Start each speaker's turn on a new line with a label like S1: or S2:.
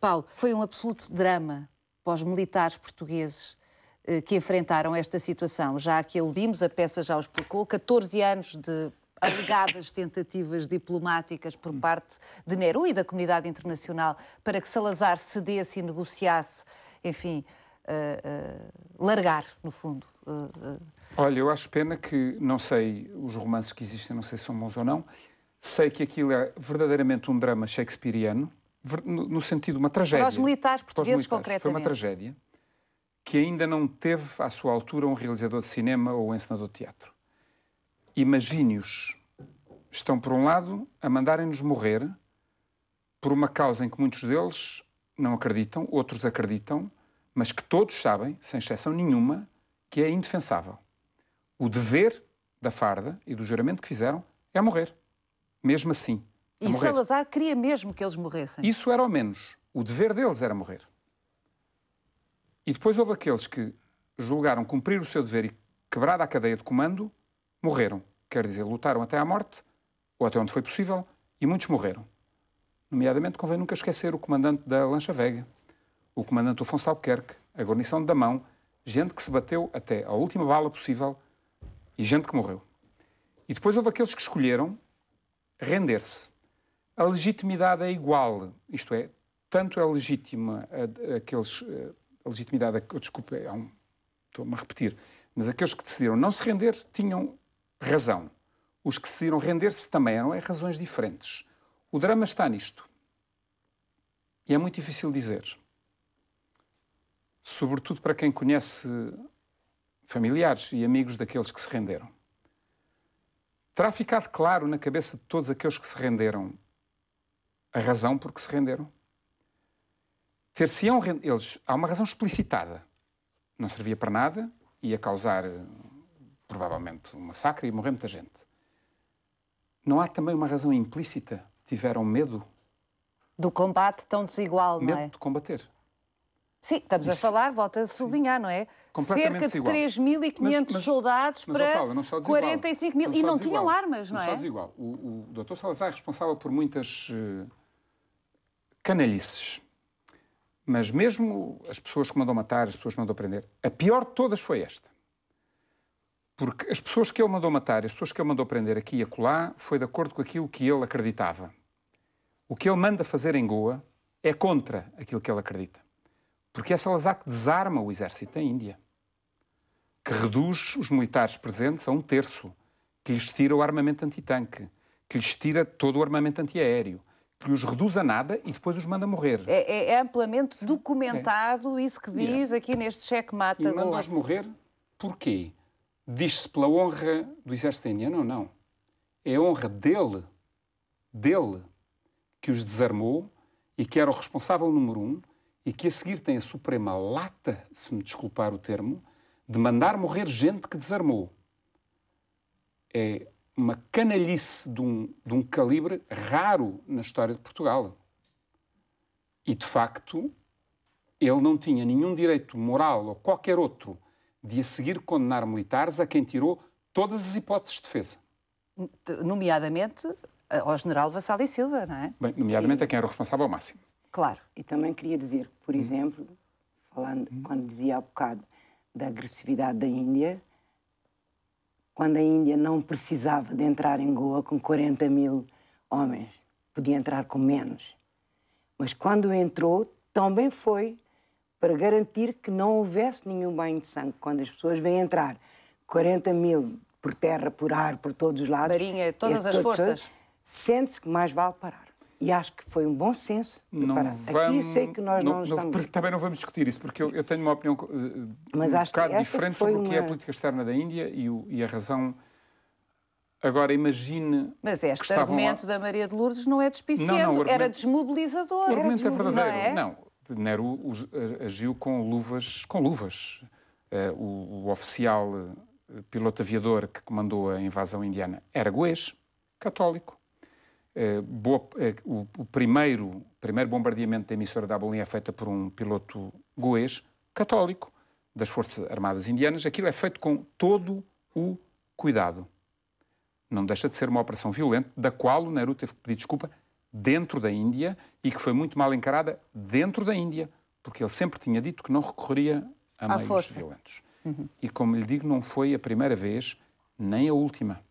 S1: Paulo, foi um absoluto drama para os militares portugueses eh, que enfrentaram esta situação. Já que aludimos, a peça já o explicou, 14 anos de alegadas tentativas diplomáticas por parte de Nehru e da comunidade internacional para que Salazar cedesse e negociasse, enfim, uh, uh, largar, no fundo. Uh,
S2: Olha, eu acho pena que, não sei, os romances que existem, não sei se são bons ou não, sei que aquilo é verdadeiramente um drama shakespeariano, no sentido uma tragédia. Para os
S1: militares portugueses, os militares, concretamente. Foi uma tragédia
S2: que ainda não teve à sua altura um realizador de cinema ou um encenador de teatro. Imagine-os. estão, por um lado, a mandarem-nos morrer por uma causa em que muitos deles não acreditam, outros acreditam, mas que todos sabem, sem exceção nenhuma, que é indefensável. O dever da farda e do juramento que fizeram é morrer. Mesmo assim,
S1: e morrer. Salazar queria mesmo que eles morressem.
S2: Isso era ao menos. O dever deles era morrer. E depois houve aqueles que julgaram cumprir o seu dever e, quebrada a cadeia de comando, morreram. Quer dizer, lutaram até à morte, ou até onde foi possível, e muitos morreram. Nomeadamente, convém nunca esquecer o comandante da Lancha Vega, o comandante Afonso Albuquerque, a guarnição de Damão, gente que se bateu até à última bala possível e gente que morreu. E depois houve aqueles que escolheram render-se a legitimidade é igual, isto é, tanto é legítima aqueles. Eh, a legitimidade, oh, desculpe, é um, estou-me a repetir, mas aqueles que decidiram não se render tinham razão. Os que decidiram render-se também eram é razões diferentes. O drama está nisto. E é muito difícil dizer. Sobretudo para quem conhece familiares e amigos daqueles que se renderam. Terá ficado claro na cabeça de todos aqueles que se renderam a razão porque se renderam. Ter-se-ão eles. Há uma razão explicitada. Não servia para nada, ia causar eh, provavelmente um massacre e morrer muita gente. Não há também uma razão implícita? Tiveram medo?
S1: Do combate tão desigual,
S2: medo não é? Medo de combater.
S1: Sim, estamos Isso. a falar, volta a sublinhar, não é? Cerca de 3.500 soldados mas, para Paulo, 45 mil. E não desigual. tinham armas, não, não é? Só
S2: desigual. O, o Dr. Salazar é responsável por muitas uh, canalices. Mas mesmo as pessoas que mandou matar, as pessoas que mandou prender, a pior de todas foi esta. Porque as pessoas que ele mandou matar, as pessoas que ele mandou prender aqui e acolá, foi de acordo com aquilo que ele acreditava. O que ele manda fazer em Goa é contra aquilo que ele acredita. Porque essa é que desarma o exército da Índia, que reduz os militares presentes a um terço, que lhes tira o armamento antitanque, que lhes tira todo o armamento antiaéreo, que os reduz a nada e depois os manda morrer.
S1: É, é, é amplamente documentado é. isso que diz yeah. aqui neste cheque-mata. E manda-os morrer
S2: porquê? Diz-se pela honra do exército indiano ou não? É a honra dele, dele, que os desarmou e que era o responsável número um e que a seguir tem a suprema lata, se me desculpar o termo, de mandar morrer gente que desarmou. É uma canalhice de um, de um calibre raro na história de Portugal. E, de facto, ele não tinha nenhum direito moral ou qualquer outro de a seguir condenar militares a quem tirou todas as hipóteses de defesa.
S1: Nomeadamente eh, ao general Vassal e Silva, não é?
S2: Bem, nomeadamente e... a quem era o responsável ao máximo.
S1: Claro. E também queria dizer, por uhum. exemplo, falando hum. quando dizia há bocado da agressividade da Índia, quando a Índia não precisava de entrar em Goa com 40 mil homens, podia entrar com menos. Mas quando entrou, também foi para garantir que não houvesse nenhum banho de sangue. Quando as pessoas vêm entrar, 40 mil por terra, por ar, por todos os lados. Marinha, é todas as todos, forças. Sente-se que mais vale parar. E acho que foi um bom senso não vamos, Aqui sei que nós não, não estamos...
S2: Também não vamos discutir isso, porque eu, eu tenho uma opinião uh, Mas um bocado diferente sobre uma... o que é a política externa da Índia e, o, e a razão... Agora imagine. Mas este argumento
S1: lá... da Maria de Lourdes não é despiciante, não, não, argumento... era desmobilizador. O argumento é verdadeiro. Não, é? não
S2: Nero agiu com luvas. Com luvas. Uh, o, o, oficial eh, piloto aviador que comandou a invasão indiana era goês, católico. Eh, boa, eh, o, o, primeiro, primeiro bombardeamento da emissora da Abolin é feito por um piloto goês, católico, das Forças Armadas Indianas. Aquilo é feito com todo o cuidado. Não deixa de ser uma operação violenta, da qual o Nehru teve que pedir desculpa dentro da Índia e que foi muito mal encarada dentro da Índia, porque ele sempre tinha dito que não recorreria a, a meios força. violentos. Uhum. E como lhe digo, não foi a primeira vez, nem a última.